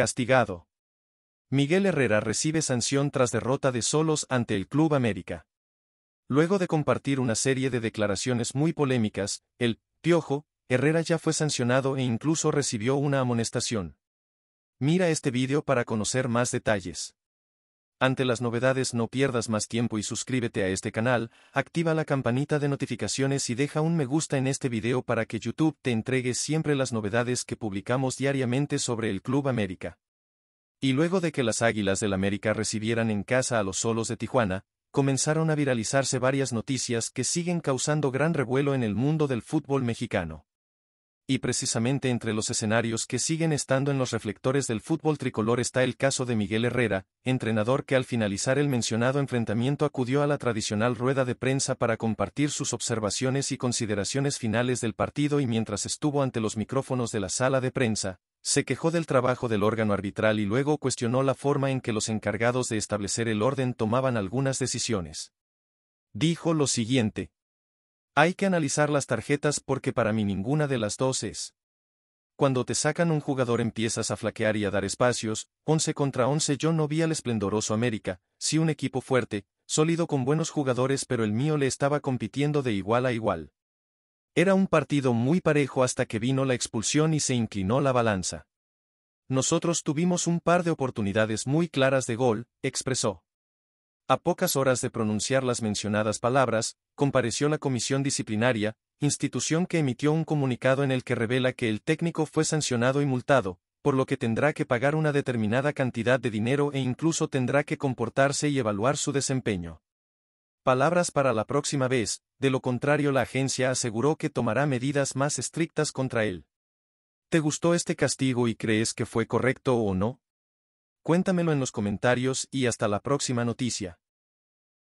Castigado. Miguel Herrera recibe sanción tras derrota de solos ante el Club América. Luego de compartir una serie de declaraciones muy polémicas, el Piojo, Herrera ya fue sancionado e incluso recibió una amonestación. Mira este vídeo para conocer más detalles. Ante las novedades no pierdas más tiempo y suscríbete a este canal, activa la campanita de notificaciones y deja un me gusta en este video para que YouTube te entregue siempre las novedades que publicamos diariamente sobre el Club América. Y luego de que las Águilas del América recibieran en casa a los Solos de Tijuana, comenzaron a viralizarse varias noticias que siguen causando gran revuelo en el mundo del fútbol mexicano y precisamente entre los escenarios que siguen estando en los reflectores del fútbol tricolor está el caso de Miguel Herrera, entrenador que al finalizar el mencionado enfrentamiento acudió a la tradicional rueda de prensa para compartir sus observaciones y consideraciones finales del partido y mientras estuvo ante los micrófonos de la sala de prensa, se quejó del trabajo del órgano arbitral y luego cuestionó la forma en que los encargados de establecer el orden tomaban algunas decisiones. Dijo lo siguiente, hay que analizar las tarjetas porque para mí ninguna de las dos es. Cuando te sacan un jugador empiezas a flaquear y a dar espacios, 11 contra 11 yo no vi al esplendoroso América, sí un equipo fuerte, sólido con buenos jugadores pero el mío le estaba compitiendo de igual a igual. Era un partido muy parejo hasta que vino la expulsión y se inclinó la balanza. Nosotros tuvimos un par de oportunidades muy claras de gol, expresó. A pocas horas de pronunciar las mencionadas palabras, compareció la comisión disciplinaria, institución que emitió un comunicado en el que revela que el técnico fue sancionado y multado, por lo que tendrá que pagar una determinada cantidad de dinero e incluso tendrá que comportarse y evaluar su desempeño. Palabras para la próxima vez, de lo contrario la agencia aseguró que tomará medidas más estrictas contra él. ¿Te gustó este castigo y crees que fue correcto o no? Cuéntamelo en los comentarios y hasta la próxima noticia.